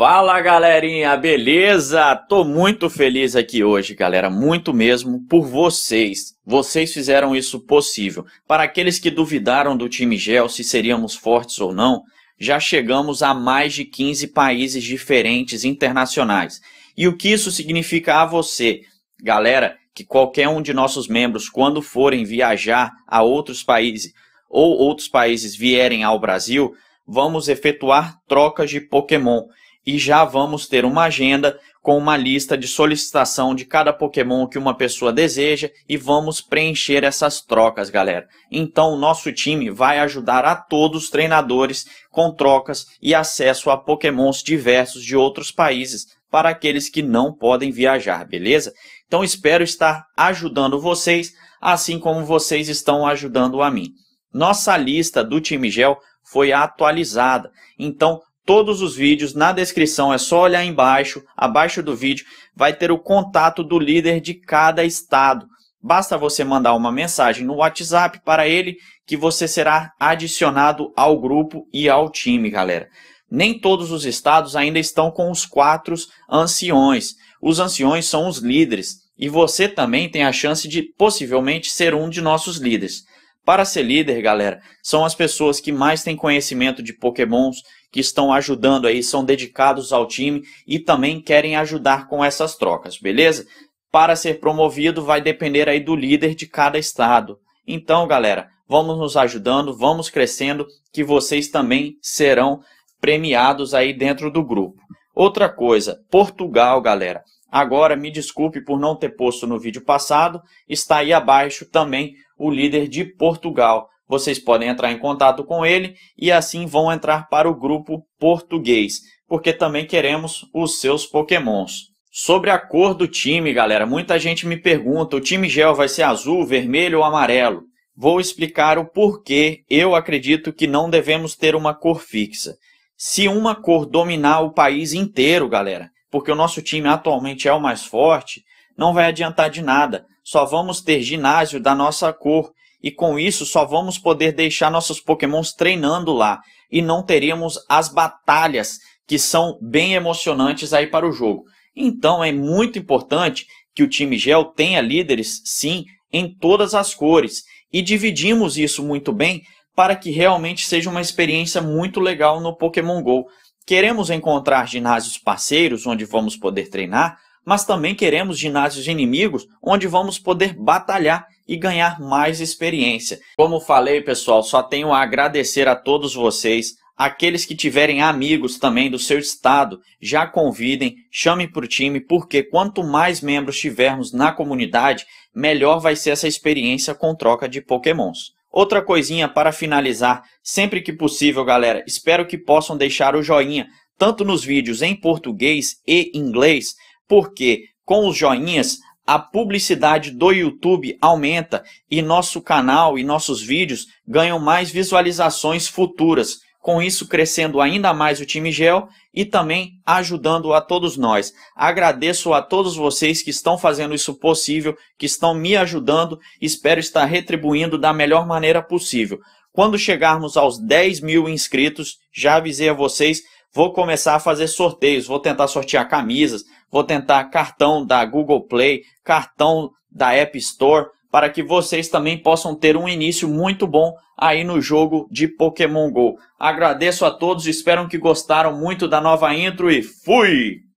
Fala galerinha, beleza? Tô muito feliz aqui hoje, galera, muito mesmo por vocês. Vocês fizeram isso possível. Para aqueles que duvidaram do time Gel se seríamos fortes ou não, já chegamos a mais de 15 países diferentes internacionais. E o que isso significa a você? Galera, que qualquer um de nossos membros, quando forem viajar a outros países ou outros países vierem ao Brasil, vamos efetuar trocas de Pokémon e já vamos ter uma agenda com uma lista de solicitação de cada Pokémon que uma pessoa deseja e vamos preencher essas trocas, galera. Então, o nosso time vai ajudar a todos os treinadores com trocas e acesso a Pokémons diversos de outros países para aqueles que não podem viajar, beleza? Então, espero estar ajudando vocês, assim como vocês estão ajudando a mim. Nossa lista do time Gel foi atualizada. Então, todos os vídeos na descrição, é só olhar embaixo, abaixo do vídeo, vai ter o contato do líder de cada estado. Basta você mandar uma mensagem no WhatsApp para ele que você será adicionado ao grupo e ao time, galera. Nem todos os estados ainda estão com os quatro anciões. Os anciões são os líderes e você também tem a chance de possivelmente ser um de nossos líderes. Para ser líder, galera, são as pessoas que mais têm conhecimento de pokémons, que estão ajudando aí, são dedicados ao time e também querem ajudar com essas trocas, beleza? Para ser promovido vai depender aí do líder de cada estado. Então, galera, vamos nos ajudando, vamos crescendo, que vocês também serão premiados aí dentro do grupo. Outra coisa, Portugal, galera. Agora, me desculpe por não ter posto no vídeo passado, está aí abaixo também o líder de Portugal vocês podem entrar em contato com ele e assim vão entrar para o grupo português, porque também queremos os seus pokémons. Sobre a cor do time, galera, muita gente me pergunta, o time gel vai ser azul, vermelho ou amarelo? Vou explicar o porquê eu acredito que não devemos ter uma cor fixa. Se uma cor dominar o país inteiro, galera, porque o nosso time atualmente é o mais forte, não vai adiantar de nada. Só vamos ter ginásio da nossa cor e com isso só vamos poder deixar nossos pokémons treinando lá e não teríamos as batalhas que são bem emocionantes aí para o jogo. Então é muito importante que o time Gel tenha líderes, sim, em todas as cores e dividimos isso muito bem para que realmente seja uma experiência muito legal no Pokémon GO. Queremos encontrar ginásios parceiros onde vamos poder treinar, mas também queremos ginásios inimigos onde vamos poder batalhar e ganhar mais experiência. Como falei, pessoal, só tenho a agradecer a todos vocês. Aqueles que tiverem amigos também do seu estado, já convidem, chamem para o time, porque quanto mais membros tivermos na comunidade, melhor vai ser essa experiência com troca de pokémons. Outra coisinha para finalizar, sempre que possível, galera, espero que possam deixar o joinha, tanto nos vídeos em português e inglês, porque com os joinhas a publicidade do YouTube aumenta e nosso canal e nossos vídeos ganham mais visualizações futuras, com isso crescendo ainda mais o time Gel e também ajudando a todos nós. Agradeço a todos vocês que estão fazendo isso possível, que estão me ajudando, espero estar retribuindo da melhor maneira possível. Quando chegarmos aos 10 mil inscritos, já avisei a vocês Vou começar a fazer sorteios, vou tentar sortear camisas, vou tentar cartão da Google Play, cartão da App Store, para que vocês também possam ter um início muito bom aí no jogo de Pokémon Go. Agradeço a todos, espero que gostaram muito da nova intro e fui!